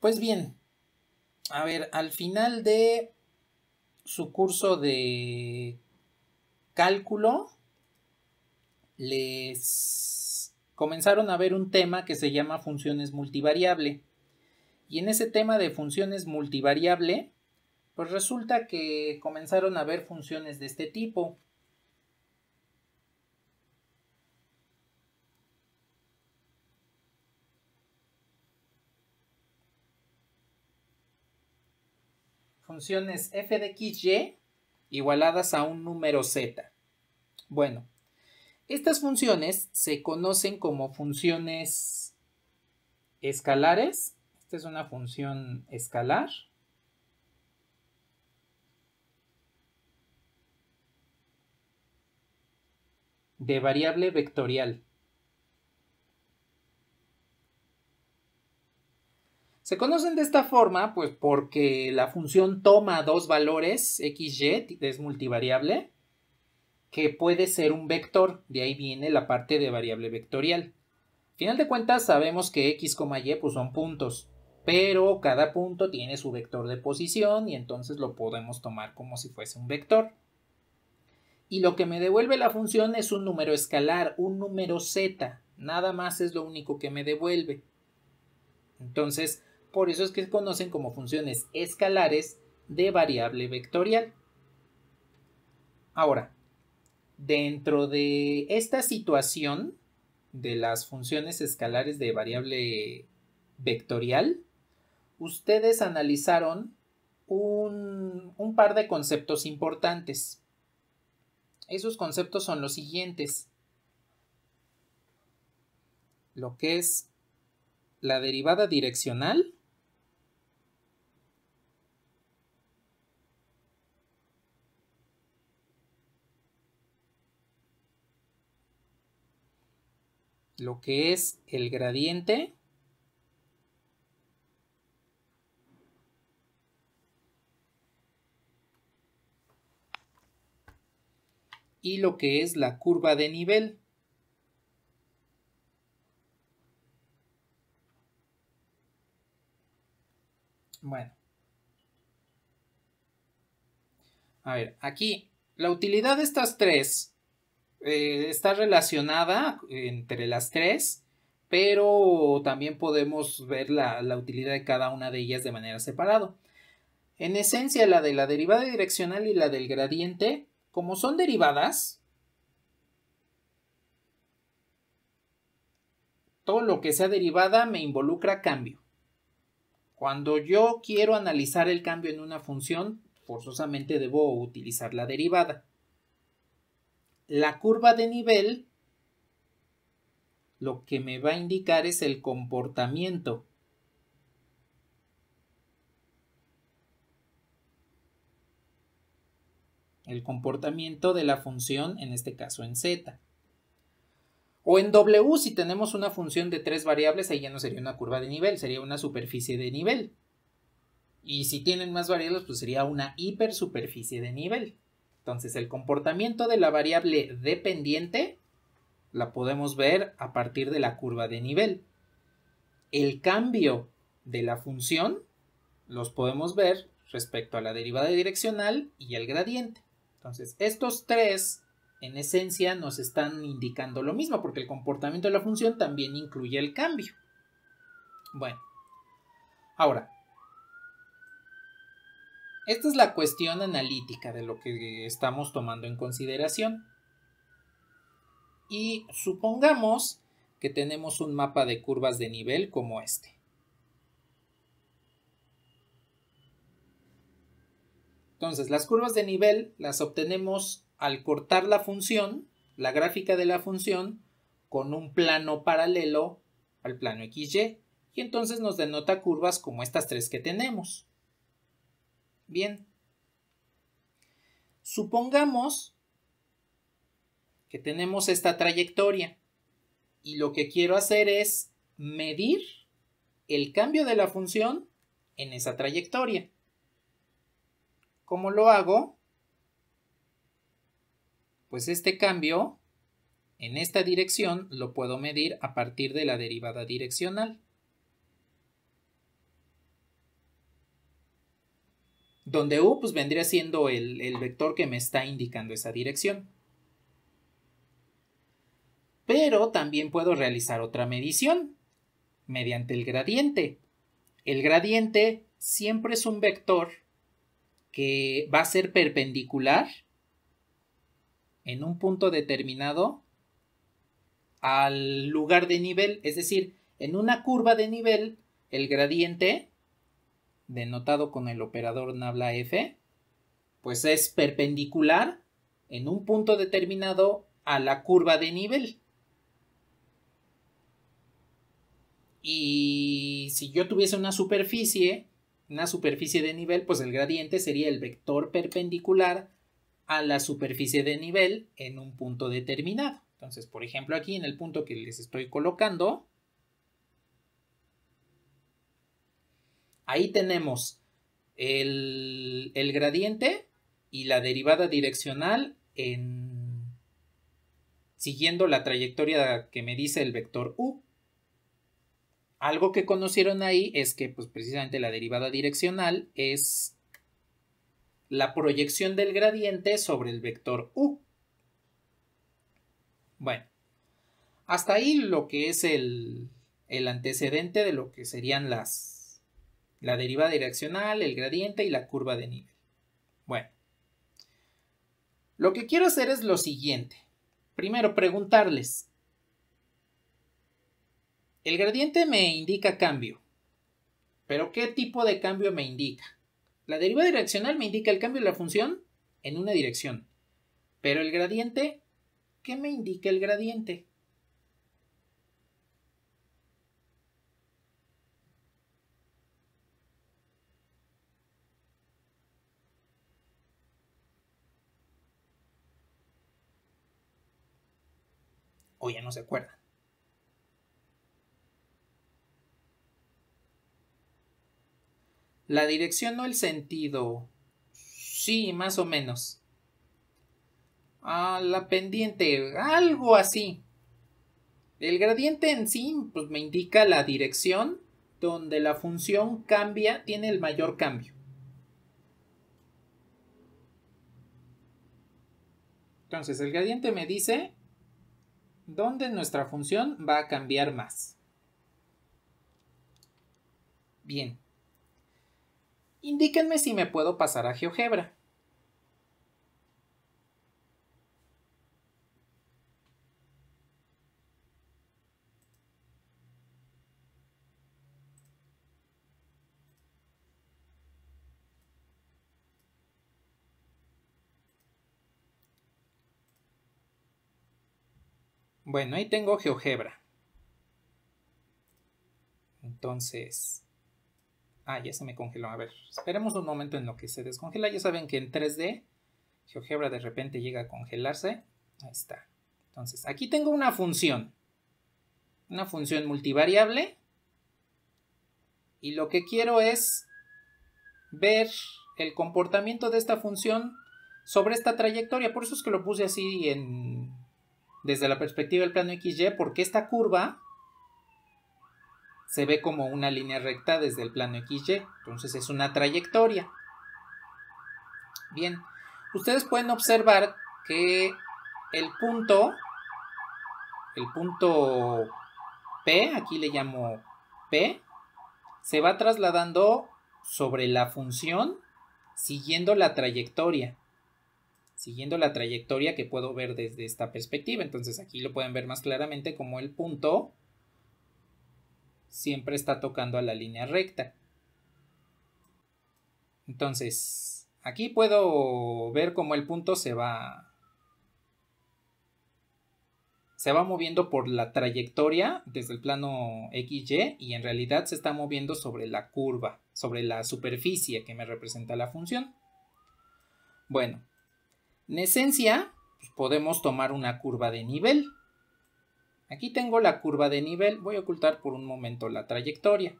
Pues bien, a ver, al final de su curso de cálculo, les comenzaron a ver un tema que se llama funciones multivariable. Y en ese tema de funciones multivariable, pues resulta que comenzaron a ver funciones de este tipo. funciones f de y igualadas a un número z. Bueno, estas funciones se conocen como funciones escalares. Esta es una función escalar. de variable vectorial. Se conocen de esta forma, pues porque la función toma dos valores, x, y, es multivariable, que puede ser un vector, de ahí viene la parte de variable vectorial. Final de cuentas sabemos que x, y pues son puntos, pero cada punto tiene su vector de posición y entonces lo podemos tomar como si fuese un vector. Y lo que me devuelve la función es un número escalar, un número z, nada más es lo único que me devuelve. Entonces, por eso es que se conocen como funciones escalares de variable vectorial. Ahora, dentro de esta situación de las funciones escalares de variable vectorial, ustedes analizaron un, un, par de conceptos importantes. Esos conceptos son los siguientes. Lo que es la derivada direccional lo que es el gradiente y lo que es la curva de nivel. Bueno. A ver, aquí la utilidad de estas tres eh, está relacionada entre las tres, pero también podemos ver la, la utilidad de cada una de ellas de manera separada. En esencia, la de la derivada direccional y la del gradiente, como son derivadas, todo lo que sea derivada me involucra cambio. Cuando yo quiero analizar el cambio en una función, forzosamente debo utilizar la derivada la curva de nivel lo que me va a indicar es el comportamiento. El comportamiento de la función, en este caso en z. O en W, si tenemos una función de tres variables, ahí ya no sería una curva de nivel, sería una superficie de nivel. Y si tienen más variables, pues sería una hipersuperficie de nivel. Entonces el comportamiento de la variable dependiente la podemos ver a partir de la curva de nivel. El cambio de la función los podemos ver respecto a la derivada direccional y el gradiente. Entonces, estos tres en esencia nos están indicando lo mismo, porque el comportamiento de la función también incluye el cambio. Bueno, ahora, esta es la cuestión analítica de lo que estamos tomando en consideración. Y supongamos que tenemos un mapa de curvas de nivel como este. Entonces, las curvas de nivel las obtenemos al cortar la función, la gráfica de la función, con un plano paralelo al plano XY. Y entonces nos denota curvas como estas tres que tenemos. Bien. Supongamos que tenemos esta trayectoria y lo que quiero hacer es medir el cambio de la función en esa trayectoria. ¿Cómo lo hago? Pues este cambio en esta dirección lo puedo medir a partir de la derivada direccional. donde U pues, vendría siendo el, el vector que me está indicando esa dirección. Pero también puedo realizar otra medición mediante el gradiente. El gradiente siempre es un vector que va a ser perpendicular en un punto determinado al lugar de nivel, es decir, en una curva de nivel, el gradiente denotado con el operador nabla f, pues es perpendicular en un punto determinado a la curva de nivel. Y si yo tuviese una superficie, una superficie de nivel, pues el gradiente sería el vector perpendicular a la superficie de nivel en un punto determinado. Entonces, por ejemplo, aquí en el punto que les estoy colocando, Ahí tenemos el, gradiente y la derivada direccional siguiendo la trayectoria que me dice el vector u. Algo que conocieron ahí es que pues, precisamente la derivada direccional es la proyección del gradiente sobre el vector u. Bueno, hasta ahí lo que es el antecedente de lo que serían las, la derivada direccional, el gradiente y la curva de nivel. Bueno, lo que quiero hacer es lo siguiente. Primero, preguntarles. El gradiente me indica cambio, pero ¿qué tipo de cambio me indica? La derivada direccional me indica el cambio de la función en una dirección, pero el gradiente, ¿qué me indica el gradiente? o ya no se acuerdan. La dirección o el sentido. Sí, más o menos. A la pendiente, algo así. El gradiente en sí pues, me indica la dirección donde la función cambia, tiene el mayor cambio. Entonces, el gradiente me dice donde nuestra función va a cambiar más. Bien. Indíquenme si me puedo pasar a GeoGebra. Bueno, ahí tengo GeoGebra. Entonces... Ah, ya se me congeló. A ver, esperemos un momento en lo que se descongela. Ya saben que en 3D GeoGebra de repente llega a congelarse. Ahí está. Entonces, aquí tengo una función. Una función multivariable. Y lo que quiero es ver el comportamiento de esta función sobre esta trayectoria. Por eso es que lo puse así en desde la perspectiva del plano XY porque esta curva se ve como una línea recta desde el plano XY, entonces es una trayectoria. Bien, ustedes pueden observar que el punto, el punto P, aquí le llamo P, se va trasladando sobre la función siguiendo la trayectoria siguiendo la trayectoria que puedo ver desde esta perspectiva. Entonces aquí lo pueden ver más claramente como el punto siempre está tocando a la línea recta. Entonces, aquí puedo ver cómo el punto se va se va moviendo por la trayectoria desde el plano XY y en realidad se está moviendo sobre la curva, sobre la superficie que me representa la función. Bueno, en esencia, podemos tomar una curva de nivel. Aquí tengo la curva de nivel, voy a ocultar por un momento la trayectoria.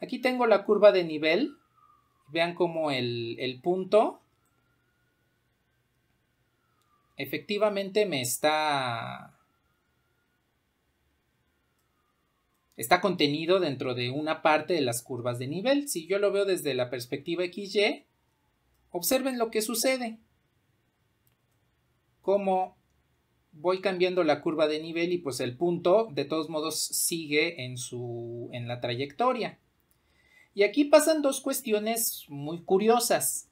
Aquí tengo la curva de nivel, vean cómo el, el punto efectivamente me está... Está contenido dentro de una parte de las curvas de nivel. Si yo lo veo desde la perspectiva XY, observen lo que sucede cómo voy cambiando la curva de nivel y pues el punto de todos modos sigue en, su, en la trayectoria. Y aquí pasan dos cuestiones muy curiosas.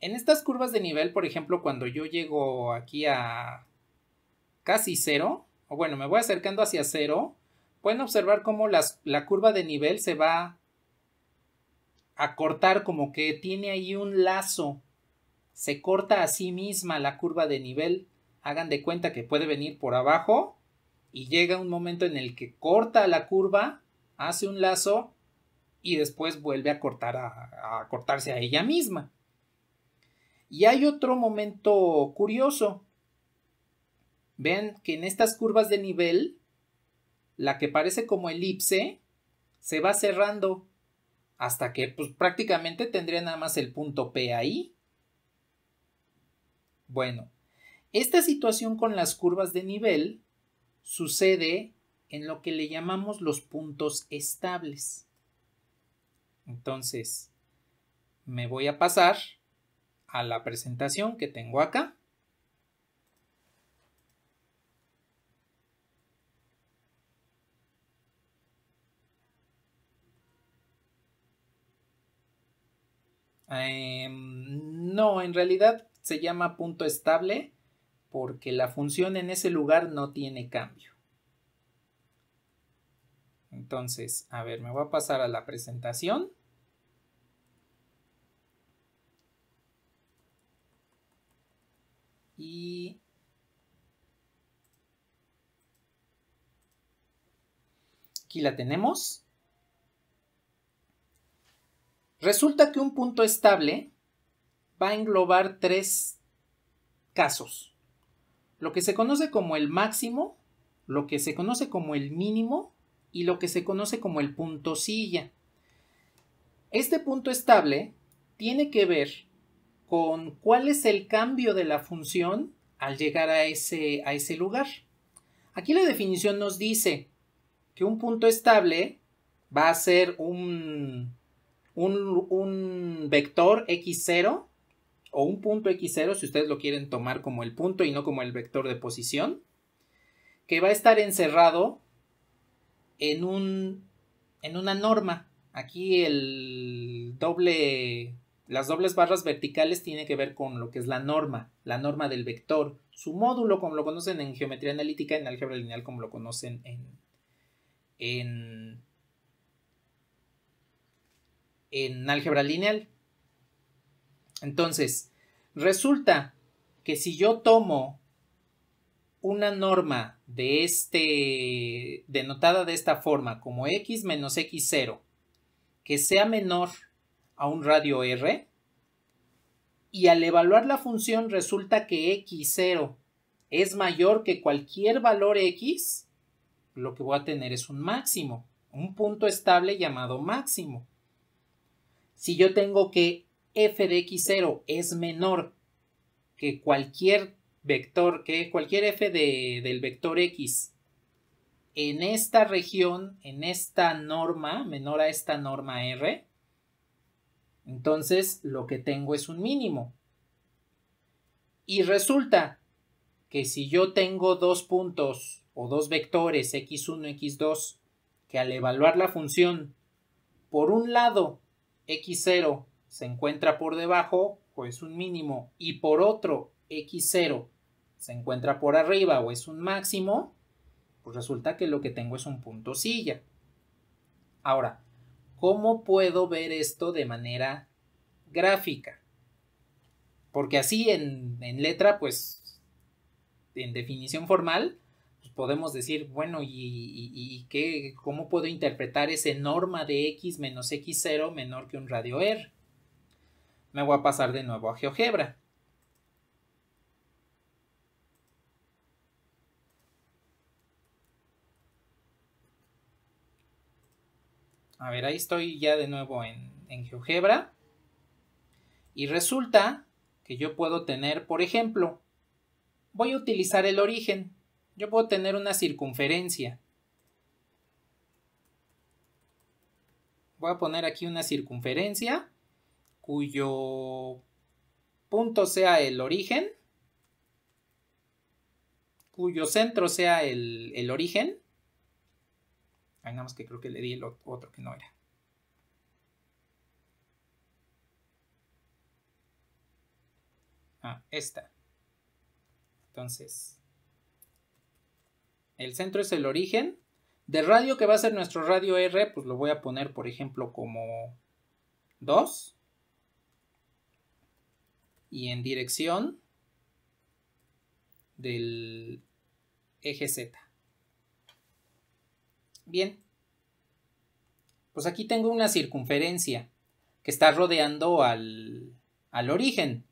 En estas curvas de nivel, por ejemplo, cuando yo llego aquí a casi cero, o bueno, me voy acercando hacia cero, pueden observar cómo las, la curva de nivel se va a cortar, como que tiene ahí un lazo se corta a sí misma la curva de nivel. Hagan de cuenta que puede venir por abajo y llega un momento en el que corta la curva, hace un lazo y después vuelve a, cortar a, cortarse a ella misma. Y hay otro momento curioso. ven que en estas curvas de nivel, la que parece como elipse, se va cerrando hasta que pues, prácticamente tendría nada más el punto P ahí. Bueno, esta situación con las curvas de nivel sucede en lo que le llamamos los puntos estables. Entonces, me voy a pasar a la presentación que tengo acá. Em, no, en realidad se llama punto estable porque la función en ese lugar no tiene cambio. Entonces, a ver, me voy a pasar a la presentación. Y aquí la tenemos. Resulta que un punto estable va a englobar tres casos. Lo que se conoce como el máximo, lo que se conoce como el mínimo y lo que se conoce como el punto silla. Este punto estable tiene que ver con cuál es el cambio de la función al llegar a ese, a ese lugar. Aquí la definición nos dice que un punto estable va a ser un, un, un vector x0 o un punto x0 si ustedes lo quieren tomar como el punto y no como el vector de posición, que va a estar encerrado en, un, en una norma. Aquí el doble, las dobles barras verticales tienen que ver con lo que es la norma, la norma del vector, su módulo como lo conocen en geometría analítica, en álgebra lineal como lo conocen en, en álgebra lineal. Entonces, resulta que si yo tomo una norma de este, denotada de esta forma, como x menos x0, que sea menor a un radio r, y al evaluar la función resulta que x0 es mayor que cualquier valor x, lo que voy a tener es un máximo, un punto estable llamado máximo. Si yo tengo que f de x0 es menor que cualquier vector, que cualquier f de, del vector x en esta región, en esta norma, menor a esta norma r, entonces lo que tengo es un mínimo. Y resulta que si yo tengo dos puntos o dos vectores x1, x2, que al evaluar la función, por un lado x0 se encuentra por debajo o es pues, un mínimo y por otro x0 se encuentra por arriba o es un máximo, pues resulta que lo que tengo es un punto silla. Ahora, ¿cómo puedo ver esto de manera gráfica? Porque así en, letra, pues, en definición formal, pues, podemos decir, bueno, ¿y, y, cómo puedo interpretar ese norma de x menos x0 menor que un radio R? me voy a pasar de nuevo a GeoGebra. A ver, ahí estoy ya de nuevo en, en GeoGebra. Y resulta que yo puedo tener, por ejemplo, voy a utilizar el origen. Yo puedo tener una circunferencia. Voy a poner aquí una circunferencia cuyo punto sea el origen, cuyo centro sea el, origen. ahí nada más que creo que le di el otro que no era. Ah, esta. Entonces, el centro es el origen. De radio que va a ser nuestro radio R, pues lo voy a poner, por ejemplo, como 2 y en dirección del eje Z. Bien, pues aquí tengo una circunferencia que está rodeando al, al origen.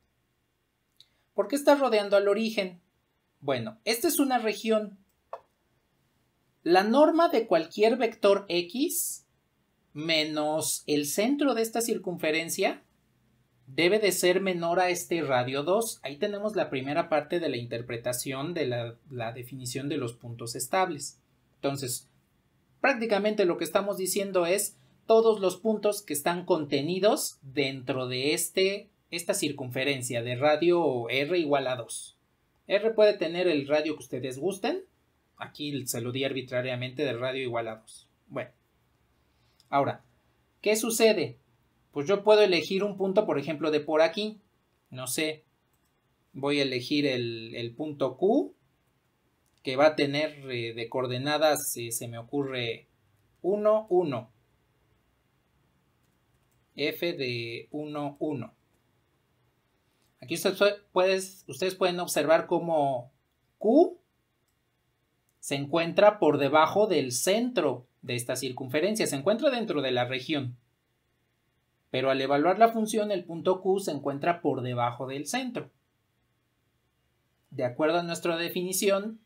¿Por qué está rodeando al origen? Bueno, esta es una región. La norma de cualquier vector x menos el centro de esta circunferencia debe de ser menor a este radio 2. Ahí tenemos la primera parte de la interpretación de la, definición de los puntos estables. Entonces, prácticamente lo que estamos diciendo es todos los puntos que están contenidos dentro de este, esta circunferencia de radio R igual a 2. R puede tener el radio que ustedes gusten. Aquí se lo di arbitrariamente de radio igual a 2. Bueno. Ahora, ¿qué sucede? pues yo puedo elegir un punto, por ejemplo, de por aquí. No sé, voy a elegir el, punto Q, que va a tener eh, de coordenadas, se me ocurre 1, 1. F de 1, 1. Aquí ustedes pueden observar cómo Q se encuentra por debajo del centro de esta circunferencia, se encuentra dentro de la región pero al evaluar la función el punto Q se encuentra por debajo del centro. De acuerdo a nuestra definición,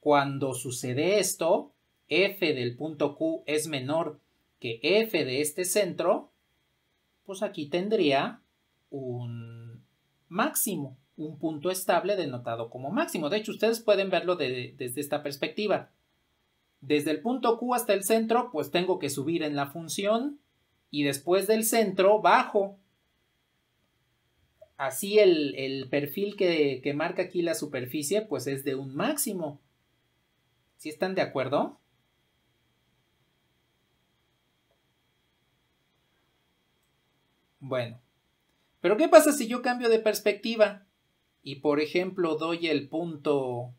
cuando sucede esto, f del punto Q es menor que f de este centro, pues aquí tendría un máximo, un punto estable denotado como máximo. De hecho, ustedes pueden verlo desde esta perspectiva. Desde el punto Q hasta el centro, pues tengo que subir en la función y después del centro bajo. Así el, perfil que, que, marca aquí la superficie pues es de un máximo. ¿Sí están de acuerdo? Bueno, pero ¿qué pasa si yo cambio de perspectiva? Y por ejemplo doy el punto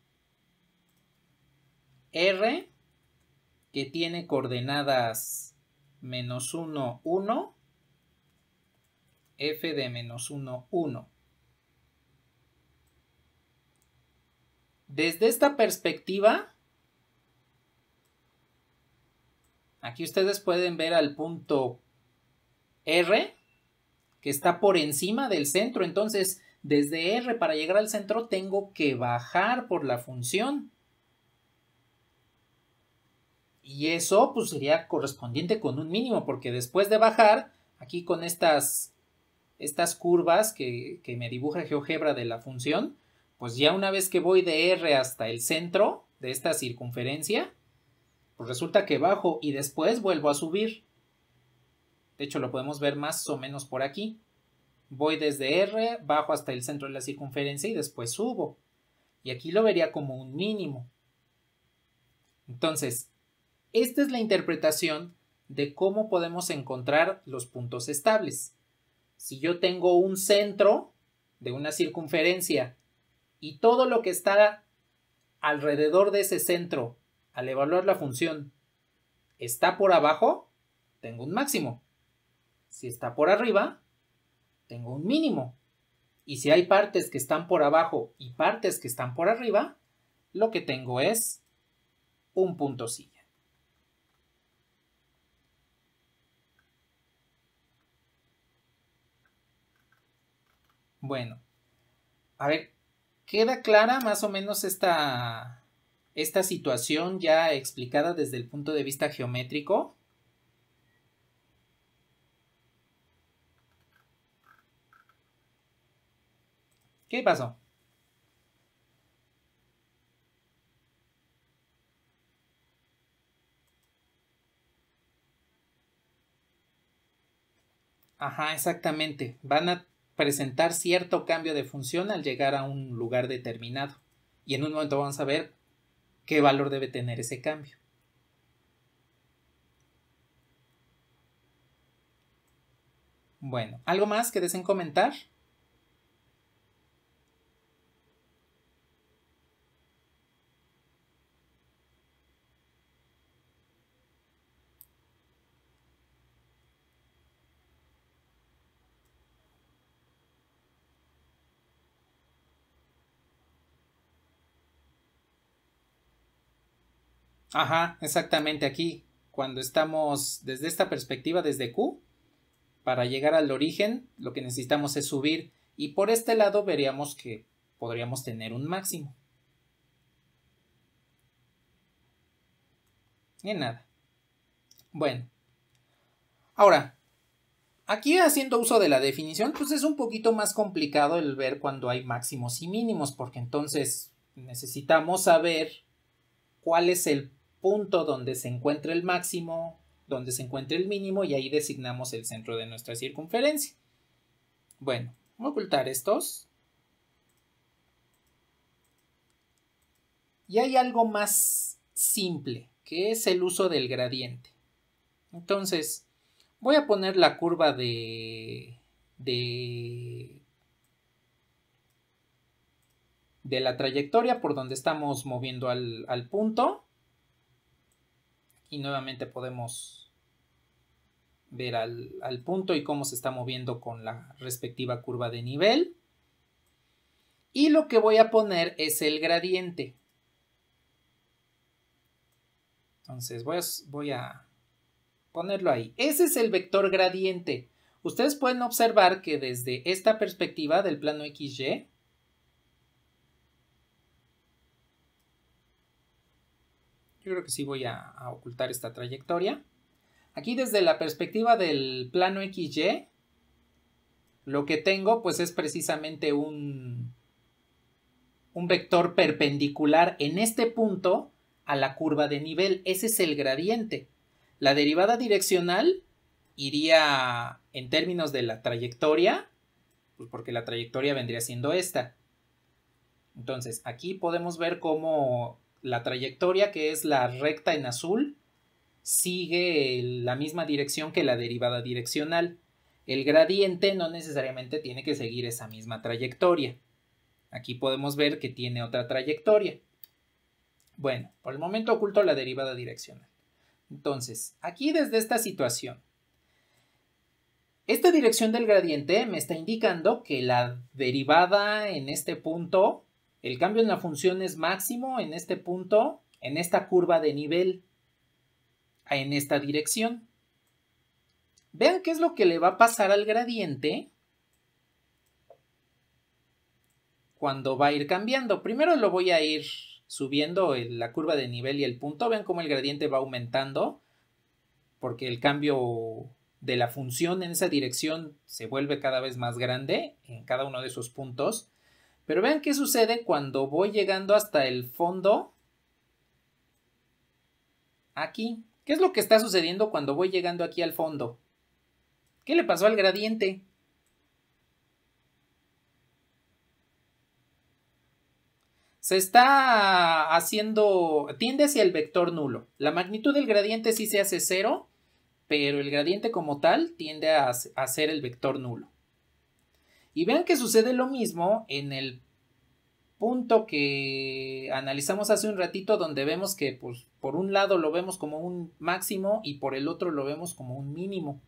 R que tiene coordenadas menos 1, 1, f de menos 1, 1. Desde esta perspectiva, aquí ustedes pueden ver al punto R, que está por encima del centro. Entonces, desde R para llegar al centro tengo que bajar por la función. Y eso pues, sería correspondiente con un mínimo, porque después de bajar, aquí con estas, estas curvas que, que me dibuja GeoGebra de la función, pues ya una vez que voy de R hasta el centro de esta circunferencia, pues resulta que bajo y después vuelvo a subir. De hecho, lo podemos ver más o menos por aquí. Voy desde R, bajo hasta el centro de la circunferencia y después subo. Y aquí lo vería como un mínimo. Entonces, esta es la interpretación de cómo podemos encontrar los puntos estables. Si yo tengo un centro de una circunferencia y todo lo que está alrededor de ese centro al evaluar la función está por abajo, tengo un máximo. Si está por arriba, tengo un mínimo. Y si hay partes que están por abajo y partes que están por arriba, lo que tengo es un punto sí. Bueno, a ver, queda clara más o menos esta, esta situación ya explicada desde el punto de vista geométrico. ¿Qué pasó? Ajá, exactamente. Van a presentar cierto cambio de función al llegar a un lugar determinado. Y en un momento vamos a ver qué valor debe tener ese cambio. Bueno, ¿algo más que deseen comentar? Ajá, exactamente aquí, cuando estamos desde esta perspectiva, desde Q, para llegar al origen, lo que necesitamos es subir y por este lado veríamos que podríamos tener un máximo. Ni nada. Bueno. Ahora, aquí haciendo uso de la definición, pues es un poquito más complicado el ver cuando hay máximos y mínimos, porque entonces necesitamos saber cuál es el punto donde se encuentra el máximo, donde se encuentra el mínimo y ahí designamos el centro de nuestra circunferencia. Bueno, voy a ocultar estos. Y hay algo más simple, que es el uso del gradiente. Entonces, voy a poner la curva de... de de la trayectoria por donde estamos moviendo al, al punto y nuevamente podemos ver al, punto y cómo se está moviendo con la respectiva curva de nivel. Y lo que voy a poner es el gradiente. Entonces voy voy a ponerlo ahí. Ese es el vector gradiente. Ustedes pueden observar que desde esta perspectiva del plano XY Yo creo que sí voy a, ocultar esta trayectoria. Aquí desde la perspectiva del plano XY, lo que tengo pues es precisamente un, un vector perpendicular en este punto a la curva de nivel. Ese es el gradiente. La derivada direccional iría en términos de la trayectoria, pues porque la trayectoria vendría siendo esta. Entonces, aquí podemos ver cómo la trayectoria, que es la recta en azul, sigue la misma dirección que la derivada direccional. El gradiente no necesariamente tiene que seguir esa misma trayectoria. Aquí podemos ver que tiene otra trayectoria. Bueno, por el momento oculto la derivada direccional. Entonces, aquí desde esta situación, esta dirección del gradiente me está indicando que la derivada en este punto el cambio en la función es máximo en este punto, en esta curva de nivel, en esta dirección. Vean qué es lo que le va a pasar al gradiente cuando va a ir cambiando. Primero lo voy a ir subiendo la curva de nivel y el punto. Vean cómo el gradiente va aumentando porque el cambio de la función en esa dirección se vuelve cada vez más grande en cada uno de esos puntos. Pero vean qué sucede cuando voy llegando hasta el fondo. Aquí. ¿Qué es lo que está sucediendo cuando voy llegando aquí al fondo? ¿Qué le pasó al gradiente? se está haciendo, tiende hacia el vector nulo. La magnitud del gradiente sí se hace cero, pero el gradiente como tal tiende a, ser el vector nulo. Y vean que sucede lo mismo en el punto que analizamos hace un ratito donde vemos que pues, por un lado lo vemos como un máximo y por el otro lo vemos como un mínimo.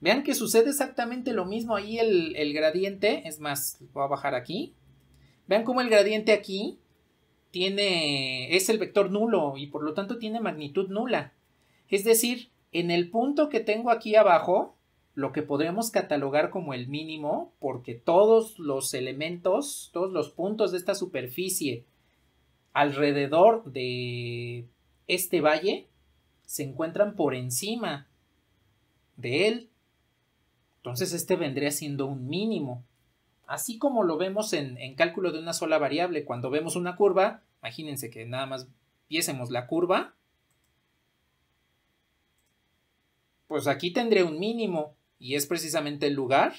Vean que sucede exactamente lo mismo ahí el, gradiente, es más, voy a bajar aquí. Vean cómo el gradiente aquí tiene, es el vector nulo y por lo tanto tiene magnitud nula. Es decir, en el punto que tengo aquí abajo, lo que podríamos catalogar como el mínimo, porque todos los elementos, todos los puntos de esta superficie alrededor de este valle se encuentran por encima de él. Entonces este vendría siendo un mínimo. Así como lo vemos en, cálculo de una sola variable, cuando vemos una curva, imagínense que nada más viésemos la curva, pues aquí tendría un mínimo y es precisamente el lugar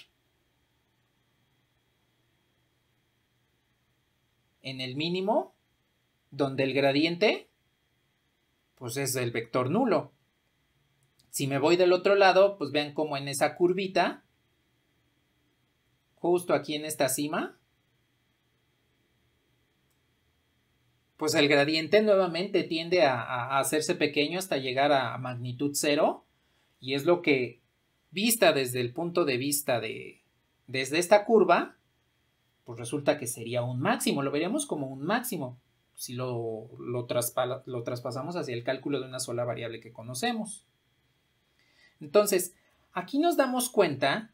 en el mínimo donde el gradiente pues es el vector nulo. Si me voy del otro lado, pues vean cómo en esa curvita, justo aquí en esta cima, pues el gradiente nuevamente tiende a, a hacerse pequeño hasta llegar a magnitud cero y es lo que vista desde el punto de vista de, desde esta curva, pues resulta que sería un máximo, lo veríamos como un máximo si lo, lo, traspasamos hacia el cálculo de una sola variable que conocemos. Entonces, aquí nos damos cuenta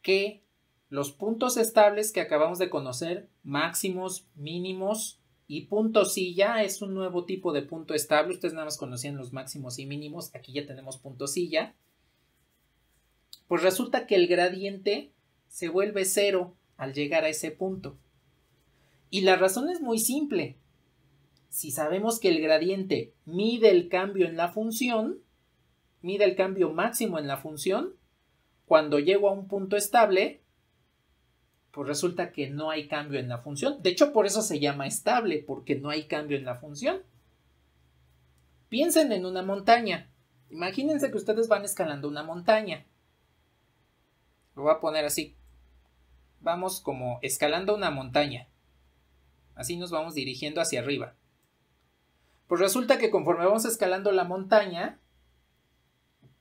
que los puntos estables que acabamos de conocer, máximos, mínimos y puntos ya, es un nuevo tipo de punto estable. Ustedes nada más conocían los máximos y mínimos, aquí ya tenemos punto silla. Pues resulta que el gradiente se vuelve cero al llegar a ese punto. Y la razón es muy simple. Si sabemos que el gradiente mide el cambio en la función, mide el cambio máximo en la función, cuando llego a un punto estable, pues resulta que no hay cambio en la función. De hecho, por eso se llama estable, porque no hay cambio en la función. Piensen en una montaña. Imagínense que ustedes van escalando una montaña. Lo voy a poner así. Vamos como escalando una montaña. Así nos vamos dirigiendo hacia arriba. Pues resulta que conforme vamos escalando la montaña,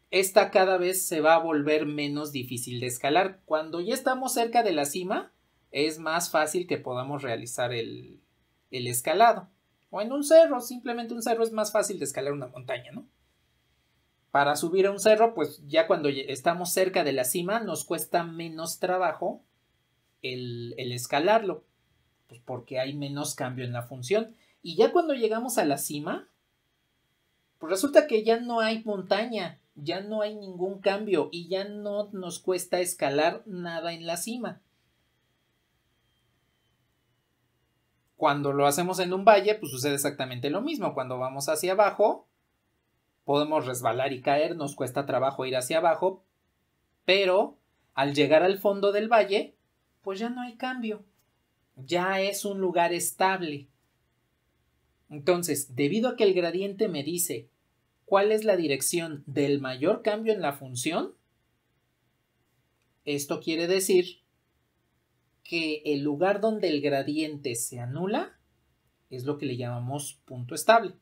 esta cada vez se va a volver menos difícil de escalar. Cuando ya estamos cerca de la cima, es más fácil que podamos realizar el, el escalado. O en un cerro, simplemente un cerro es más fácil de escalar una montaña, ¿no? Para subir a un cerro, pues ya cuando estamos cerca de la cima nos cuesta menos trabajo el, escalarlo, pues porque hay menos cambio en la función. Y ya cuando llegamos a la cima, pues resulta que ya no hay montaña, ya no hay ningún cambio y ya no nos cuesta escalar nada en la cima. Cuando lo hacemos en un valle, pues sucede exactamente lo mismo. Cuando vamos hacia abajo, podemos resbalar y caer, nos cuesta trabajo ir hacia abajo, pero al llegar al fondo del valle, pues ya no hay cambio, ya es un lugar estable. Entonces, debido a que el gradiente me dice cuál es la dirección del mayor cambio en la función, esto quiere decir que el lugar donde el gradiente se anula es lo que le llamamos punto estable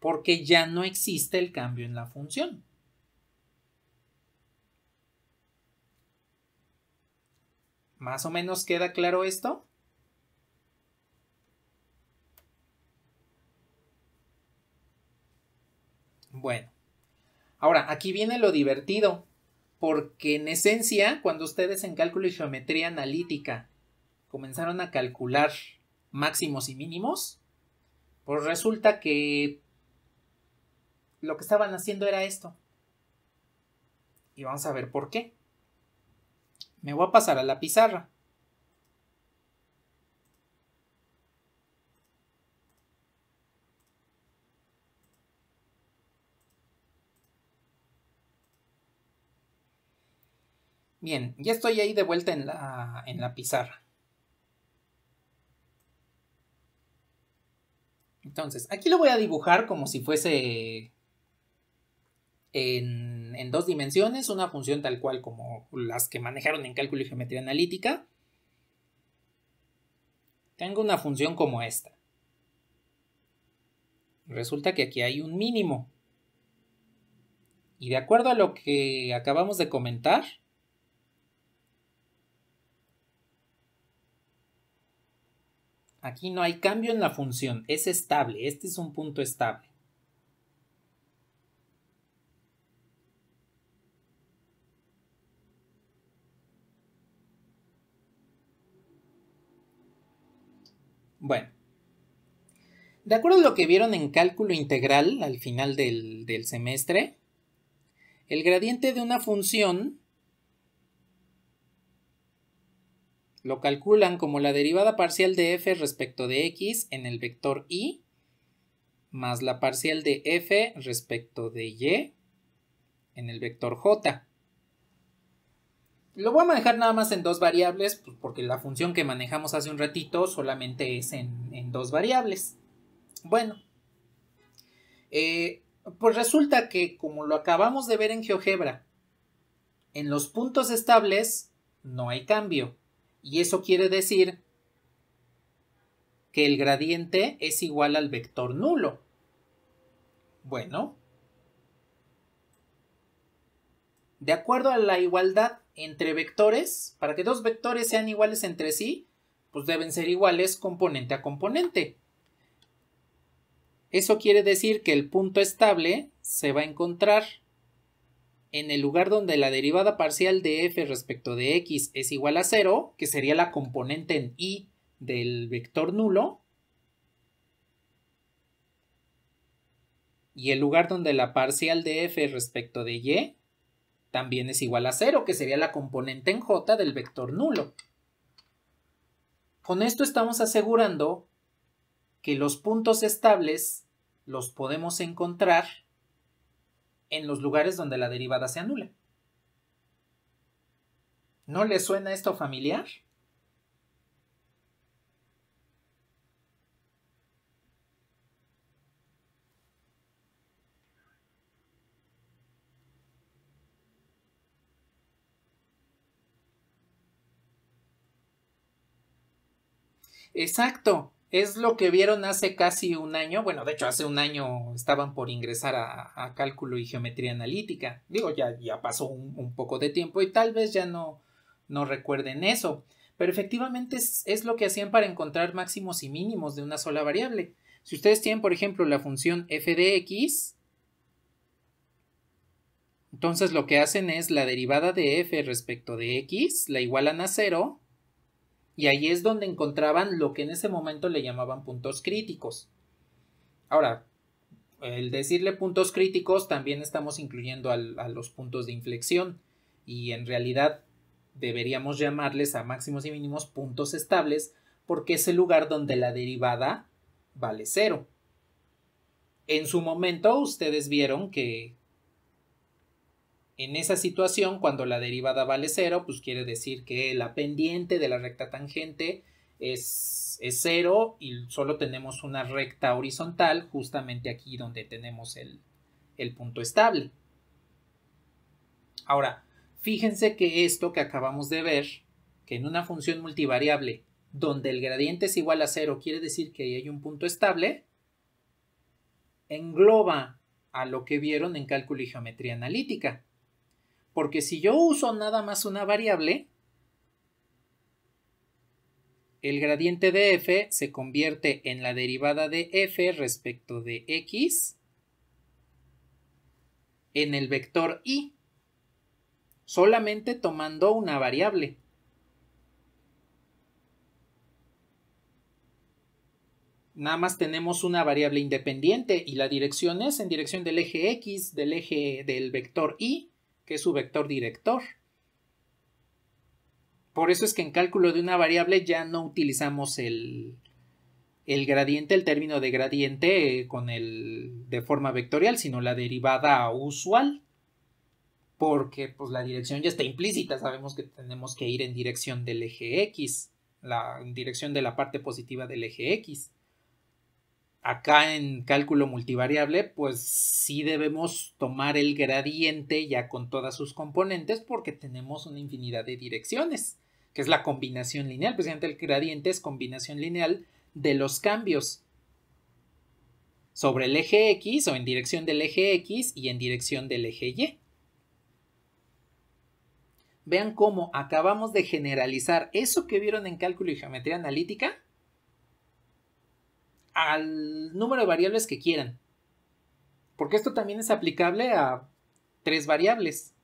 porque ya no existe el cambio en la función. ¿Más o menos queda claro esto? Bueno, ahora aquí viene lo divertido, porque en esencia, cuando ustedes en cálculo y geometría analítica comenzaron a calcular máximos y mínimos, pues resulta que lo que estaban haciendo era esto. Y vamos a ver por qué. Me voy a pasar a la pizarra. Bien, ya estoy ahí de vuelta en la, en la pizarra. Entonces, aquí lo voy a dibujar como si fuese en, dos dimensiones, una función tal cual como las que manejaron en cálculo y geometría analítica, tengo una función como esta. Resulta que aquí hay un mínimo. Y de acuerdo a lo que acabamos de comentar, aquí no hay cambio en la función, es estable, este es un punto estable. Bueno. De acuerdo a lo que vieron en cálculo integral al final del, semestre, el gradiente de una función lo calculan como la derivada parcial de f respecto de x en el vector y más la parcial de f respecto de y en el vector j. Lo voy a manejar nada más en dos variables, pues, porque la función que manejamos hace un ratito solamente es en, dos variables. Bueno, eh, pues resulta que como lo acabamos de ver en GeoGebra, en los puntos estables no hay cambio. Y eso quiere decir que el gradiente es igual al vector nulo. Bueno, de acuerdo a la igualdad, entre vectores, para que dos vectores sean iguales entre sí, pues deben ser iguales componente a componente. Eso quiere decir que el punto estable se va a encontrar en el lugar donde la derivada parcial de f respecto de x es igual a 0, que sería la componente en y del vector nulo, y el lugar donde la parcial de f respecto de y también es igual a cero, que sería la componente en J del vector nulo. Con esto estamos asegurando que los puntos estables los podemos encontrar en los lugares donde la derivada se anula. ¿No le suena esto familiar? Exacto, es lo que vieron hace casi un año. Bueno, de hecho, hace un año estaban por ingresar a, cálculo y geometría analítica. Digo, ya, ya pasó un, poco de tiempo y tal vez ya no, no recuerden eso. Pero efectivamente es, es, lo que hacían para encontrar máximos y mínimos de una sola variable. Si ustedes tienen, por ejemplo, la función f de x, entonces lo que hacen es la derivada de f respecto de x, la igualan a 0 y ahí es donde encontraban lo que en ese momento le llamaban puntos críticos. Ahora, el decirle puntos críticos también estamos incluyendo a los puntos de inflexión y en realidad deberíamos llamarles a máximos y mínimos puntos estables porque es el lugar donde la derivada vale cero. En su momento ustedes vieron que en esa situación, cuando la derivada vale cero, pues quiere decir que la pendiente de la recta tangente es, cero y solo tenemos una recta horizontal justamente aquí donde tenemos el, el punto estable. Ahora, fíjense que esto que acabamos de ver, que en una función multivariable donde el gradiente es igual a cero, quiere decir que ahí hay un punto estable, engloba a lo que vieron en cálculo y geometría analítica. Porque si yo uso nada más una variable, el gradiente de f se convierte en la derivada de f respecto de x en el vector y, solamente tomando una variable. Nada más tenemos una variable independiente y la dirección es en dirección del eje x del eje del vector y que es su vector director. Por eso es que en cálculo de una variable ya no utilizamos el, gradiente, el término de gradiente eh, con el de forma vectorial, sino la derivada usual, porque pues la dirección ya está implícita, sabemos que tenemos que ir en dirección del eje X, la en dirección de la parte positiva del eje X. Acá en cálculo multivariable, pues sí debemos tomar el gradiente ya con todas sus componentes porque tenemos una infinidad de direcciones, que es la combinación lineal. Precisamente el gradiente es combinación lineal de los cambios sobre el eje X o en dirección del eje X y en dirección del eje Y. Vean cómo acabamos de generalizar eso que vieron en cálculo y geometría analítica al número de variables que quieran. Porque esto también es aplicable a tres variables.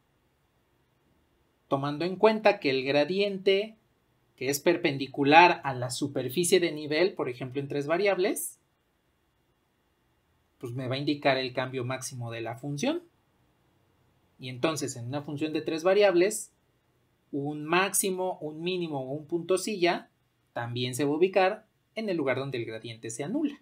Tomando en cuenta que el gradiente, que es perpendicular a la superficie de nivel, por ejemplo, en tres variables, pues me va a indicar el cambio máximo de la función. Y entonces, en una función de tres variables, un máximo, un mínimo o un punto silla también se va a ubicar en el lugar donde el gradiente se anula.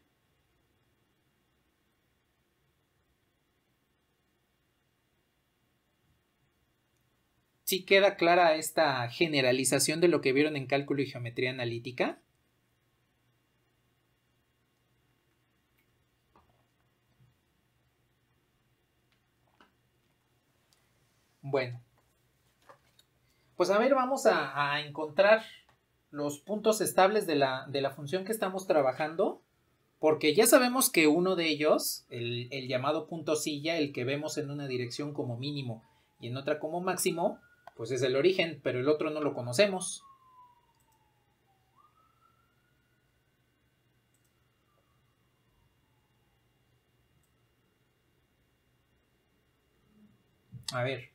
¿Sí queda clara esta generalización de lo que vieron en cálculo y geometría analítica? Bueno, pues a ver, vamos a, a encontrar los puntos estables de la, función que estamos trabajando, porque ya sabemos que uno de ellos, el, el llamado punto silla, el que vemos en una dirección como mínimo y en otra como máximo, pues es el origen, pero el otro no lo conocemos. A ver,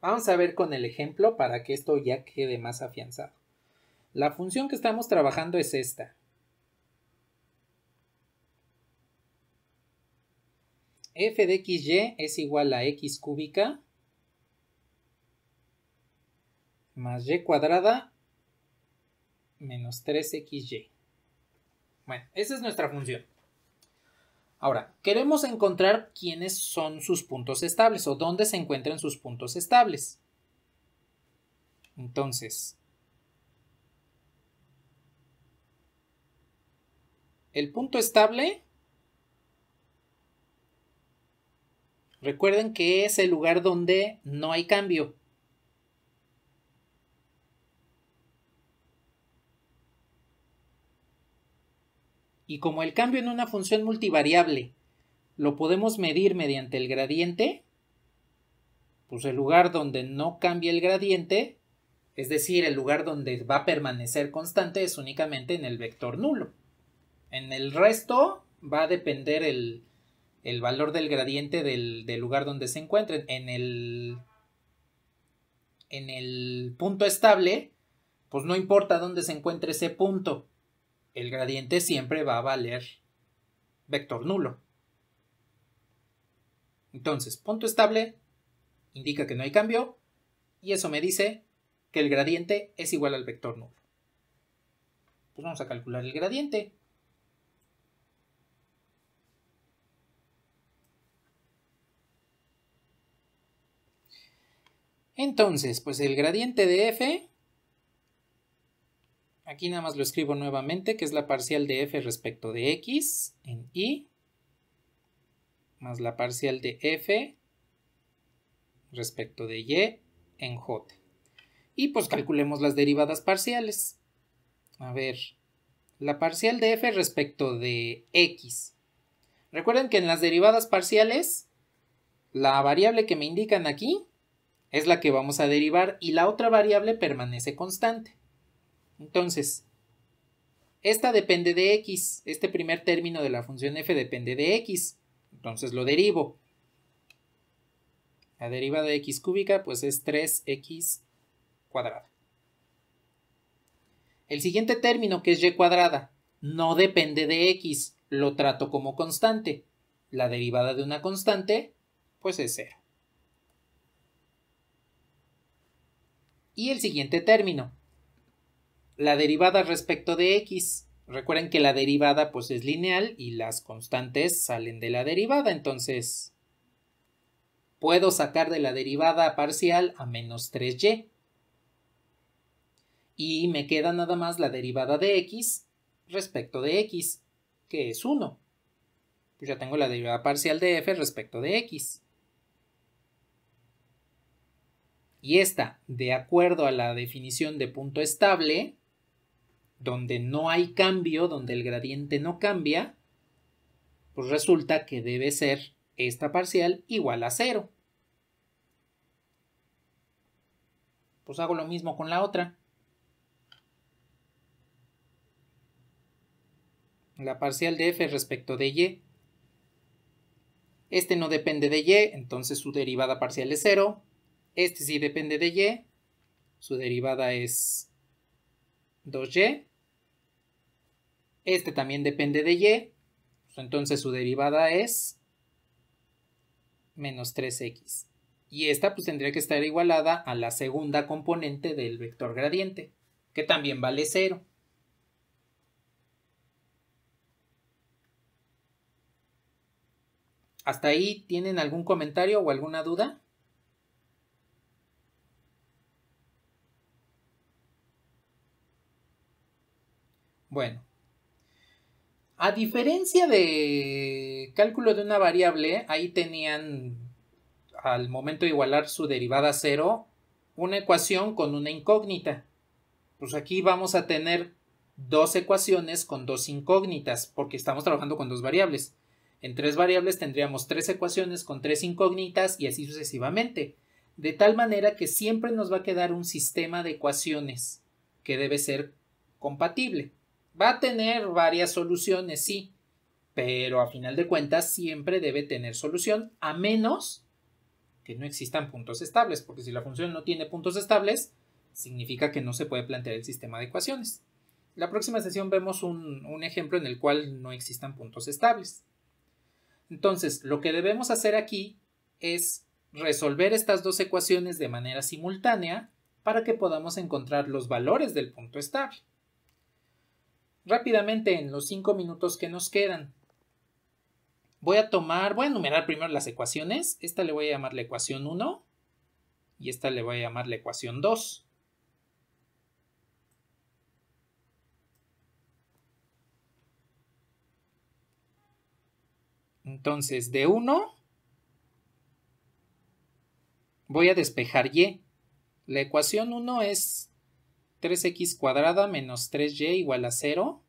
vamos a ver con el ejemplo para que esto ya quede más afianzado. La función que estamos trabajando es esta. f de xy es igual a x cúbica más y cuadrada menos 3xy. Bueno, esa es nuestra función. Ahora, queremos encontrar quiénes son sus puntos estables o dónde se encuentran sus puntos estables. Entonces, El punto estable, recuerden que es el lugar donde no hay cambio. Y como el cambio en una función multivariable lo podemos medir mediante el gradiente, pues el lugar donde no cambia el gradiente, es decir, el lugar donde va a permanecer constante es únicamente en el vector nulo. En el resto va a depender el, valor del gradiente del, lugar donde se encuentre. En el, en el punto estable, pues no importa dónde se encuentre ese punto, el gradiente siempre va a valer vector nulo. Entonces, punto estable indica que no hay cambio y eso me dice que el gradiente es igual al vector nulo. Pues vamos a calcular el gradiente. Entonces, pues el gradiente de f, aquí nada más lo escribo nuevamente, que es la parcial de f respecto de x en y, más la parcial de f respecto de y en j. Y pues calculemos las derivadas parciales. A ver, la parcial de f respecto de x. Recuerden que en las derivadas parciales, la variable que me indican aquí es la que vamos a derivar y la otra variable permanece constante. Entonces, esta depende de x, este primer término de la función f depende de x, entonces lo derivo. La derivada de x cúbica pues es 3x cuadrada. El siguiente término que es y cuadrada no depende de x, lo trato como constante. La derivada de una constante pues es 0. y el siguiente término. La derivada respecto de x. Recuerden que la derivada pues es lineal y las constantes salen de la derivada, entonces puedo sacar de la derivada parcial a menos 3y. Y me queda nada más la derivada de x respecto de x, que es 1. Pues ya tengo la derivada parcial de f respecto de x. y esta, de acuerdo a la definición de punto estable, donde no hay cambio, donde el gradiente no cambia, pues resulta que debe ser esta parcial igual a cero. Pues hago lo mismo con la otra. La parcial de f respecto de y. Este no depende de y, entonces su derivada parcial es cero. Este sí depende de y. Su derivada es 2y. Este también depende de y. Pues entonces su derivada es menos 3x. Y esta pues tendría que estar igualada a la segunda componente del vector gradiente, que también vale 0. ¿Hasta ahí tienen algún comentario o alguna duda? Bueno, a diferencia de cálculo de una variable, ahí tenían al momento de igualar su derivada a cero una ecuación con una incógnita. Pues aquí vamos a tener dos ecuaciones con dos incógnitas, porque estamos trabajando con dos variables. En tres variables tendríamos tres ecuaciones con tres incógnitas y así sucesivamente. De tal manera que siempre nos va a quedar un sistema de ecuaciones que debe ser compatible. Va a tener varias soluciones, sí, pero a final de cuentas siempre debe tener solución, a menos que no existan puntos estables, porque si la función no tiene puntos estables, significa que no se puede plantear el sistema de ecuaciones. La próxima sesión vemos un, un ejemplo en el cual no existan puntos estables. Entonces, lo que debemos hacer aquí es resolver estas dos ecuaciones de manera simultánea para que podamos encontrar los valores del punto estable rápidamente en los cinco minutos que nos quedan. Voy a tomar, voy a enumerar primero las ecuaciones. Esta le voy a llamar la ecuación 1 y esta le voy a llamar la ecuación 2. Entonces, de 1 voy a despejar y. La ecuación 1 es 3x cuadrada menos 3y igual a 0.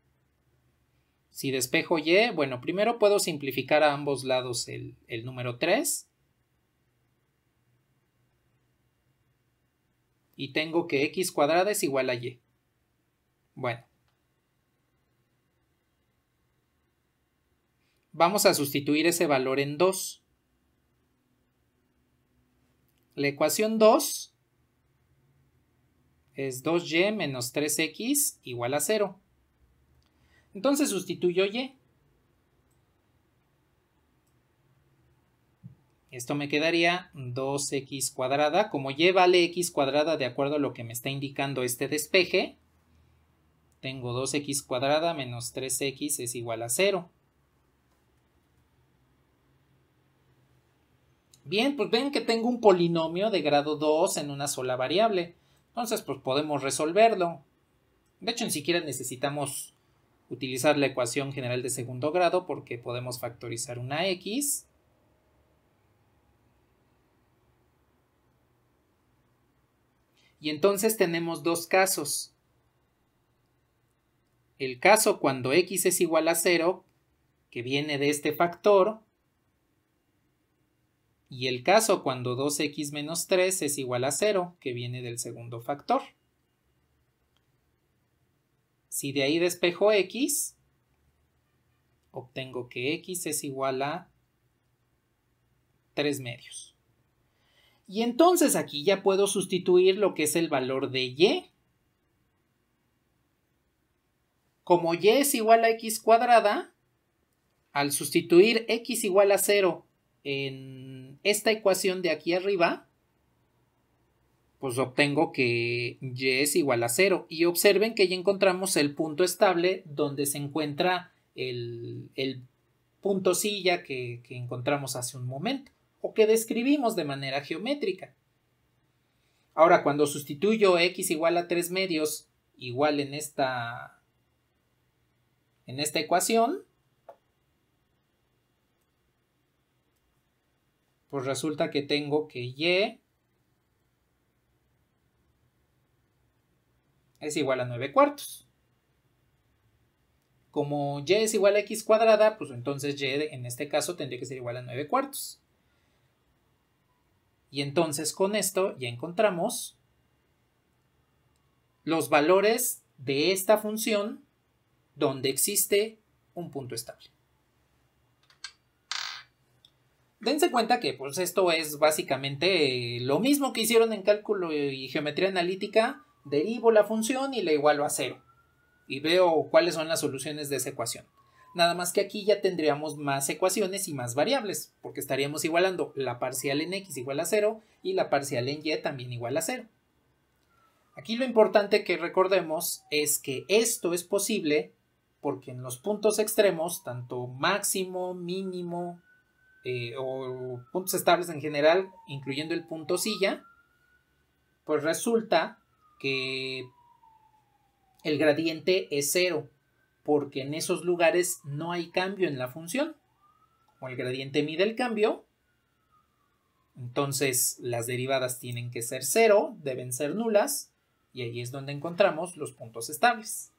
Si despejo y, bueno, primero puedo simplificar a ambos lados el, número 3. Y tengo que x cuadrada es igual a y. Bueno. Vamos a sustituir ese valor en 2. La ecuación 2 es 2y menos 3x igual a 0. Entonces sustituyo y. Esto me quedaría 2x cuadrada. Como y vale x cuadrada de acuerdo a lo que me está indicando este despeje, tengo 2x cuadrada menos 3x es igual a 0. Bien, pues ven que tengo un polinomio de grado 2 en una sola variable. Entonces, pues podemos resolverlo. De hecho, ni siquiera necesitamos utilizar la ecuación general de segundo grado porque podemos factorizar una x. Y entonces tenemos dos casos. El caso cuando x es igual a 0, que viene de este factor, y el caso cuando 2x menos 3 es igual a 0, que viene del segundo factor. Si de ahí despejo x, obtengo que x es igual a 3 medios. Y entonces aquí ya puedo sustituir lo que es el valor de y. Como y es igual a x cuadrada, al sustituir x igual a 0 en esta ecuación de aquí arriba, pues obtengo que y es igual a cero. Y observen que ya encontramos el punto estable donde se encuentra el, el punto silla que, encontramos hace un momento o que describimos de manera geométrica. Ahora, cuando sustituyo x igual a 3 medios igual en esta, en esta ecuación, pues resulta que tengo que y es igual a 9 cuartos. Como y es igual a x cuadrada, pues entonces y en este caso tendría que ser igual a 9 cuartos. Y entonces con esto ya encontramos los valores de esta función donde existe un punto estable dense cuenta que pues esto es básicamente eh, lo mismo que hicieron en cálculo y geometría analítica, derivo la función y la igualo a cero y veo cuáles son las soluciones de esa ecuación. Nada más que aquí ya tendríamos más ecuaciones y más variables, porque estaríamos igualando la parcial en x igual a cero y la parcial en y también igual a cero. Aquí lo importante que recordemos es que esto es posible porque en los puntos extremos, tanto máximo, mínimo, eh, o puntos estables en general, incluyendo el punto silla, pues resulta que el gradiente es cero, porque en esos lugares no hay cambio en la función. Como el gradiente mide el cambio, entonces las derivadas tienen que ser cero, deben ser nulas, y ahí es donde encontramos los puntos estables.